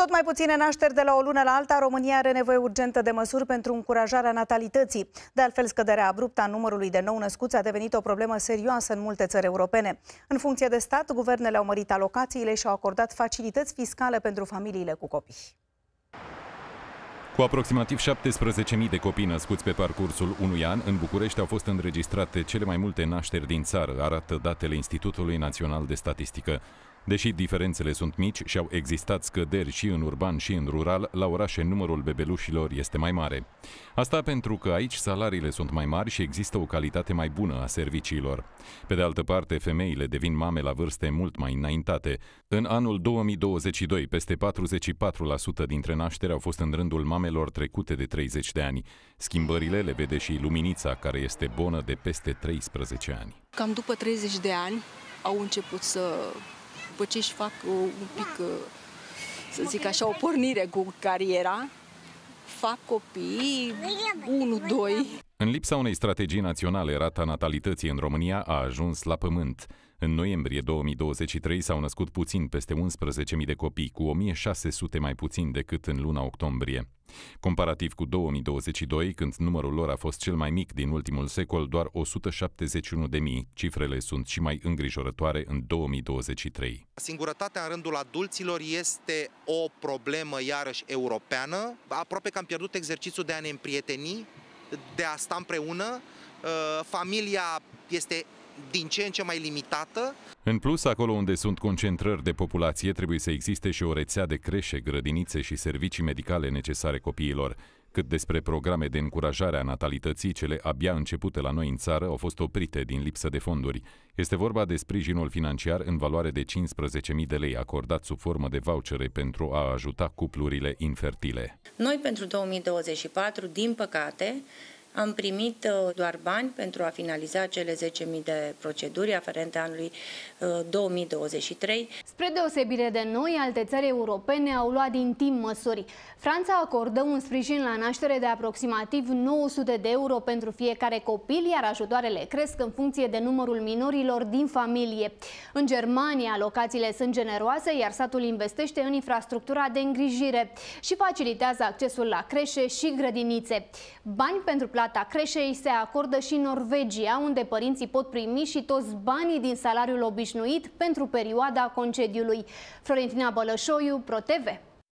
tot mai puține nașteri de la o lună la alta, România are nevoie urgentă de măsuri pentru încurajarea natalității. De altfel, scăderea abruptă a numărului de nou-născuți a devenit o problemă serioasă în multe țări europene. În funcție de stat, guvernele au mărit alocațiile și au acordat facilități fiscale pentru familiile cu copii. Cu aproximativ 17.000 de copii născuți pe parcursul unui an, în București au fost înregistrate cele mai multe nașteri din țară, arată datele Institutului Național de Statistică. Deși diferențele sunt mici și au existat scăderi și în urban și în rural, la orașe numărul bebelușilor este mai mare. Asta pentru că aici salariile sunt mai mari și există o calitate mai bună a serviciilor. Pe de altă parte, femeile devin mame la vârste mult mai înaintate. În anul 2022, peste 44% dintre nașteri au fost în rândul mamelor trecute de 30 de ani. Schimbările le vede și Luminița, care este bună de peste 13 ani. Cam după 30 de ani au început să după ce își fac uh, un pic, uh, să zic așa, o pornire cu cariera, fac copii, unu doi în lipsa unei strategii naționale, rata natalității în România a ajuns la pământ. În noiembrie 2023 s-au născut puțin peste 11.000 de copii, cu 1.600 mai puțin decât în luna octombrie. Comparativ cu 2022, când numărul lor a fost cel mai mic din ultimul secol, doar 171.000. Cifrele sunt și mai îngrijorătoare în 2023. Singurătatea în rândul adulților este o problemă iarăși europeană. Aproape că am pierdut exercițiul de a ne împrieteni de a sta împreună. Uh, familia este din ce în ce mai limitată. În plus, acolo unde sunt concentrări de populație, trebuie să existe și o rețea de creșe, grădinițe și servicii medicale necesare copiilor. Cât despre programe de încurajare a natalității, cele abia începute la noi în țară au fost oprite din lipsă de fonduri. Este vorba de sprijinul financiar în valoare de 15.000 de lei acordat sub formă de vouchere pentru a ajuta cuplurile infertile. Noi pentru 2024, din păcate, am primit uh, doar bani pentru a finaliza cele 10.000 de proceduri aferente anului 2023. Uh, Spre deosebire de noi, alte țări europene au luat din timp măsuri. Franța acordă un sprijin la naștere de aproximativ 900 de euro pentru fiecare copil, iar ajutoarele cresc în funcție de numărul minorilor din familie. În Germania, locațiile sunt generoase, iar satul investește în infrastructura de îngrijire și facilitează accesul la creșe și grădinițe. Bani pentru plată Plata creșei se acordă și în Norvegia, unde părinții pot primi și toți banii din salariul obișnuit pentru perioada concediului. Florentina Bălășoiu, ProTV.